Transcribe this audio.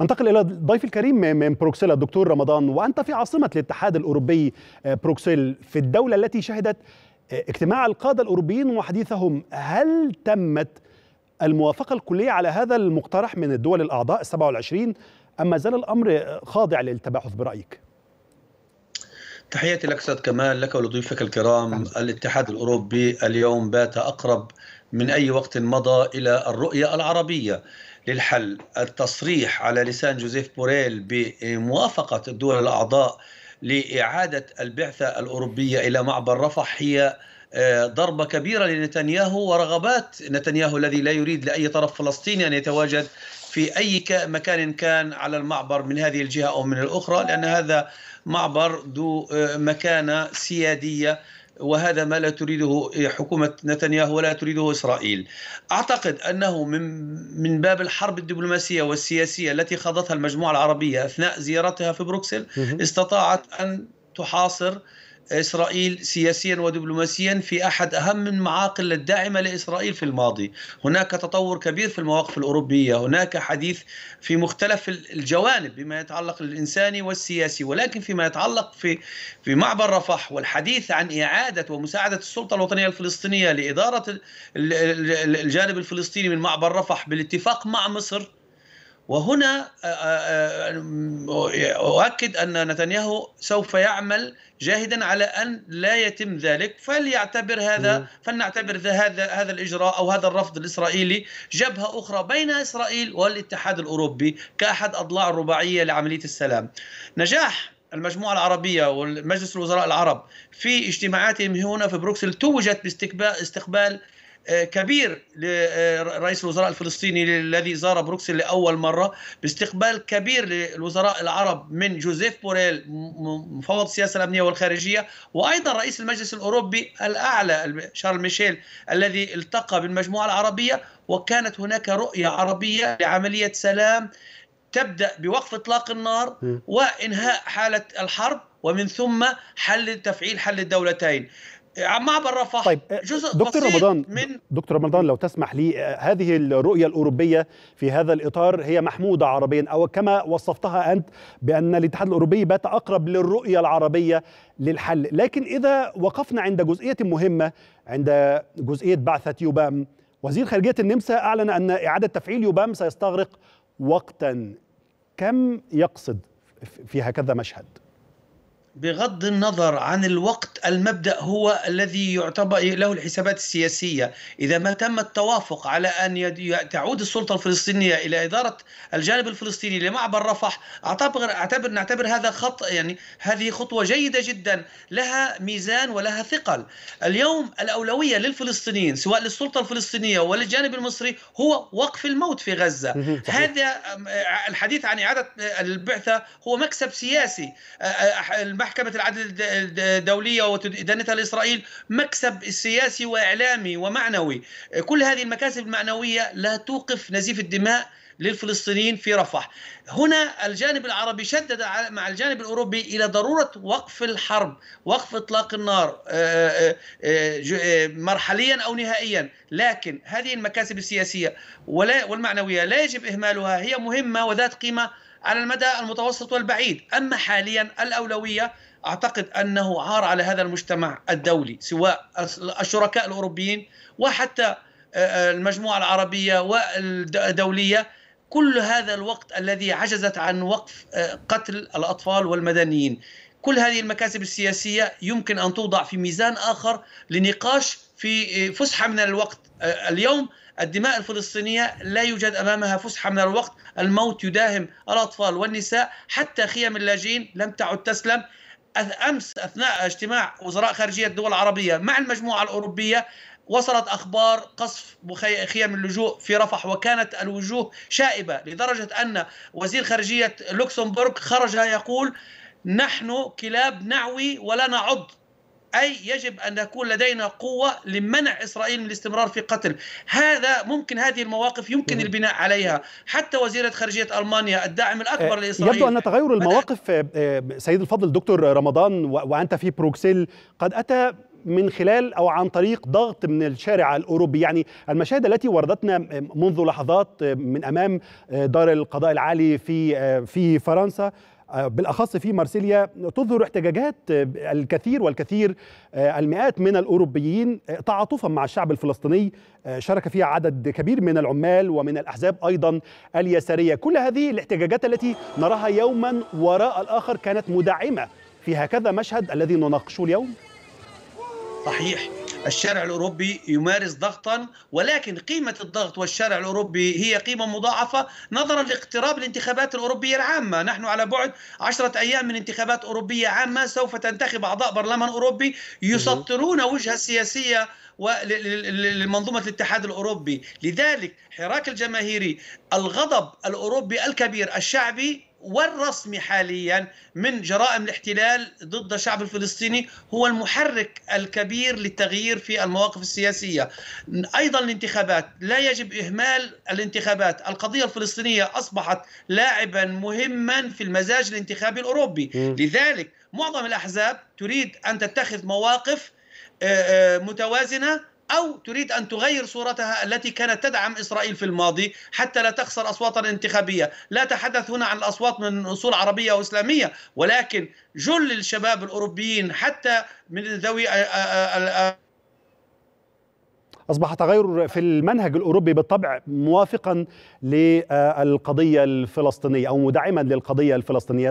انتقل الى ضيف الكريم من بروكسل الدكتور رمضان وانت في عاصمه الاتحاد الاوروبي آه، بروكسل في الدوله التي شهدت آه، اجتماع القاده الاوروبيين وحديثهم هل تمت الموافقه الكليه على هذا المقترح من الدول الاعضاء ال 27 ام ما زال الامر خاضع للتباحث برايك؟ تحياتي لك استاذ كمال لك ولضيوفك الكرام الاتحاد الاوروبي اليوم بات اقرب من اي وقت مضى الى الرؤيه العربيه للحل التصريح على لسان جوزيف بوريل بموافقة الدول الأعضاء لإعادة البعثة الأوروبية إلى معبر رفح هي آه، ضربة كبيرة لنتنياهو ورغبات نتنياهو الذي لا يريد لأي طرف فلسطيني أن يتواجد في أي مكان كان على المعبر من هذه الجهة أو من الأخرى لأن هذا معبر ذو آه، مكانة سيادية وهذا ما لا تريده إيه، حكومة نتنياهو ولا تريده إسرائيل أعتقد أنه من, من باب الحرب الدبلوماسية والسياسية التي خاضتها المجموعة العربية أثناء زيارتها في بروكسل استطاعت أن تحاصر إسرائيل سياسيا ودبلوماسيا في أحد أهم المعاقل الداعمة لإسرائيل في الماضي هناك تطور كبير في المواقف الأوروبية هناك حديث في مختلف الجوانب بما يتعلق الإنساني والسياسي ولكن فيما يتعلق في, في معبر رفح والحديث عن إعادة ومساعدة السلطة الوطنية الفلسطينية لإدارة الجانب الفلسطيني من معبر رفح بالاتفاق مع مصر وهنا آه، آه، آه، أؤكد أن نتنياهو سوف يعمل جاهدا على أن لا يتم ذلك فليعتبر هذا فلنعتبر هذا هذا الإجراء أو هذا الرفض الإسرائيلي جبهة أخرى بين إسرائيل والاتحاد الأوروبي كأحد أضلاع الرباعية لعملية السلام نجاح المجموعة العربية والمجلس الوزراء العرب في اجتماعاتهم هنا في بروكسل توجت باستقبال آه، كبير لرئيس آه، الوزراء الفلسطيني الذي زار بروكسل لاول مره باستقبال كبير للوزراء العرب من جوزيف بوريل مفوض السياسه الامنيه والخارجيه وايضا رئيس المجلس الاوروبي الاعلى شارل ميشيل الذي التقى بالمجموعه العربيه وكانت هناك رؤيه عربيه لعمليه سلام تبدا بوقف اطلاق النار وانهاء حاله الحرب ومن ثم حل تفعيل حل الدولتين آه، معبر رفح طيب آه، جزء دكتور رمضان من دكتور رمضان لو تسمح لي آه، هذه الرؤيه الاوروبيه في هذا الاطار هي محموده عربيا او كما وصفتها انت بان الاتحاد الاوروبي بات اقرب للرؤيه العربيه للحل لكن اذا وقفنا عند جزئيه مهمه عند جزئيه بعثه يوبام وزير خارجيه النمسا اعلن ان اعاده تفعيل يوبام سيستغرق وقتا كم يقصد في هكذا مشهد بغض النظر عن الوقت المبدا هو الذي يعتبر له الحسابات السياسيه اذا ما تم التوافق على ان تعود السلطه الفلسطينيه الى اداره الجانب الفلسطيني لمعبر رفح اعتبر اعتبر نعتبر هذا خط يعني هذه خطوه جيده جدا لها ميزان ولها ثقل اليوم الاولويه للفلسطينيين سواء للسلطه الفلسطينيه وللجانب المصري هو وقف الموت في غزه هذا آه، الحديث عن اعاده آه، البعثه هو مكسب سياسي آه، محكمة العدل الدولية وإدانتها لإسرائيل مكسب سياسي وإعلامي ومعنوي كل هذه المكاسب المعنوية لا توقف نزيف الدماء للفلسطينيين في رفح هنا الجانب العربي شدد مع الجانب الأوروبي إلى ضرورة وقف الحرب وقف إطلاق النار آه، آه، آه، مرحليا أو نهائيا لكن هذه المكاسب السياسية والمعنوية لا يجب إهمالها هي مهمة وذات قيمة على المدى المتوسط والبعيد أما حاليا الأولوية أعتقد أنه عار على هذا المجتمع الدولي سواء الشركاء الأوروبيين وحتى آه، آه، المجموعة العربية والدولية كل هذا الوقت الذي عجزت عن وقف آه، قتل الأطفال والمدنيين كل هذه المكاسب السياسية يمكن أن توضع في ميزان آخر لنقاش في آه، فسحة من الوقت آه، اليوم الدماء الفلسطينية لا يوجد أمامها فسحة من الوقت الموت يداهم الأطفال والنساء حتى خيم اللاجئين لم تعد تسلم أمس أثناء اجتماع وزراء خارجية الدول العربية مع المجموعة الأوروبية وصلت اخبار قصف خيام اللجوء في رفح وكانت الوجوه شائبه لدرجه ان وزير خارجيه لوكسمبورغ خرج يقول نحن كلاب نعوي ولا نعض أي يجب أن يكون لدينا قوة لمنع إسرائيل من الاستمرار في قتل هذا ممكن هذه المواقف يمكن البناء عليها حتى وزيرة خارجية ألمانيا الداعم الأكبر إيه، لإسرائيل يبدو أن تغير المواقف إيه، سيد الفضل دكتور رمضان وأنت في بروكسل قد أتى من خلال او عن طريق ضغط من الشارع الاوروبي يعني المشاهد التي وردتنا إيه، منذ لحظات من امام دار القضاء العالي في في فرنسا آه، بالاخص في مارسيليا تظهر احتجاجات آه، الكثير والكثير آه، المئات من الاوروبيين تعاطفا مع الشعب الفلسطيني شارك فيها عدد كبير من العمال ومن الاحزاب ايضا اليساريه كل هذه الاحتجاجات التي نراها يوما وراء الاخر كانت مدعمه في هكذا مشهد الذي نناقشه اليوم صحيح الشارع الاوروبي يمارس ضغطا ولكن قيمه الضغط والشارع الاوروبي هي قيمه مضاعفه نظرا لاقتراب الانتخابات الاوروبيه العامه، نحن على بعد عشرة ايام من انتخابات اوروبيه عامه سوف تنتخب اعضاء برلمان اوروبي يسطرون وجهه سياسيه ولمنظومة الاتحاد الأوروبي لذلك حراك الجماهيري الغضب الأوروبي الكبير الشعبي والرسمي حاليا من جرائم الاحتلال ضد الشعب الفلسطيني هو المحرك الكبير للتغيير في المواقف السياسية أيضا الانتخابات لا يجب إهمال الانتخابات القضية الفلسطينية أصبحت لاعبا مهما في المزاج الانتخابي الأوروبي لذلك معظم الأحزاب تريد أن تتخذ مواقف آه، آه، متوازنة أو تريد أن تغير صورتها التي كانت تدعم إسرائيل في الماضي حتى لا تخسر أصواتا انتخابية لا أتحدث هنا عن الأصوات من أصول عربية وإسلامية ولكن جل الشباب الأوروبيين حتى من ذوي أصبح تغير في المنهج الأوروبي بالطبع موافقا للقضية الفلسطينية أو مدعما للقضية الفلسطينية